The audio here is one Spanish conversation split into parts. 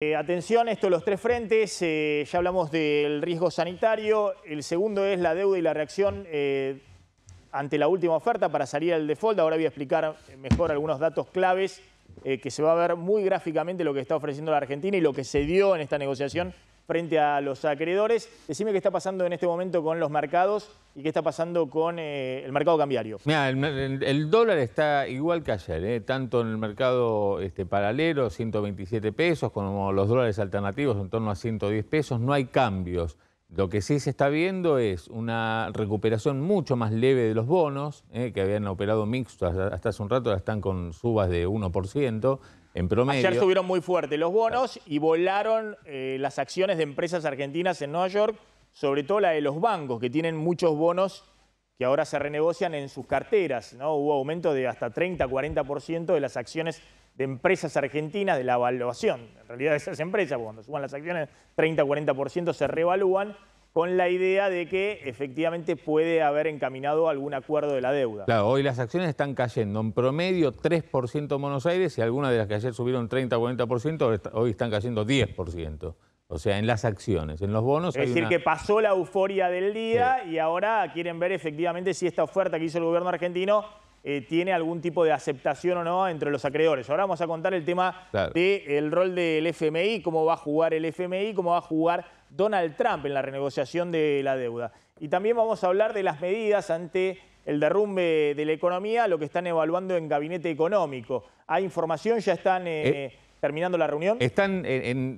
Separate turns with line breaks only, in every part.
Eh, atención, esto los tres frentes, eh, ya hablamos del riesgo sanitario, el segundo es la deuda y la reacción eh, ante la última oferta para salir al default, ahora voy a explicar mejor algunos datos claves que se va a ver muy gráficamente lo que está ofreciendo la Argentina y lo que se dio en esta negociación frente a los acreedores. Decime qué está pasando en este momento con los mercados y qué está pasando con eh, el mercado cambiario.
el, dólar está igual que ayer, eh, tanto en el mercado este, paralelo, 127 pesos, como los dólares alternativos en torno a 110 pesos, no hay cambios. Lo que sí se está viendo es una recuperación mucho más leve de los bonos, eh, que habían operado mixtos hasta, hace un rato, ahora están con subas de 1% en promedio. Ayer subieron
muy fuerte los bonos y volaron eh, las acciones de empresas argentinas en Nueva York, sobre todo la de los bancos, que tienen muchos bonos que ahora se renegocian en sus carteras. Hubo aumento de hasta 30, 40% de las acciones de empresas argentinas, de la evaluación, en realidad, de esas empresas, cuando suban las acciones 30-40% se revalúan, con la idea de que efectivamente puede haber encaminado algún acuerdo de la deuda. Claro,
hoy las acciones están cayendo en promedio 3% en Buenos Aires y algunas de las que ayer subieron 30-40%, hoy están cayendo 10%. O sea, en las acciones, en los bonos. Es decir, que
pasó la euforia del día y ahora quieren ver efectivamente si esta oferta que hizo el gobierno argentino eh, tiene algún tipo de aceptación o no entre los acreedores. Ahora vamos a contar el tema del rol del FMI, cómo va a jugar el FMI, cómo va a jugar Donald Trump en la renegociación de la deuda. Y también vamos a hablar de las medidas ante el derrumbe de la economía, lo que están evaluando en gabinete económico. Hay información, ya están... Eh, eh, terminando la reunión.
Están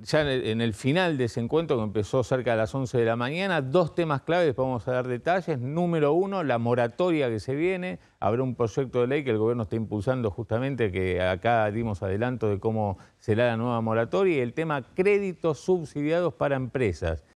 ya en el final de ese encuentro que empezó cerca de las 11 de la mañana. Dos temas claves, después vamos a dar detalles. Número uno, la moratoria que se viene. Habrá un proyecto de ley que el gobierno está impulsando justamente, que acá dimos adelanto de cómo será la nueva moratoria. Y el tema créditos subsidiados para empresas.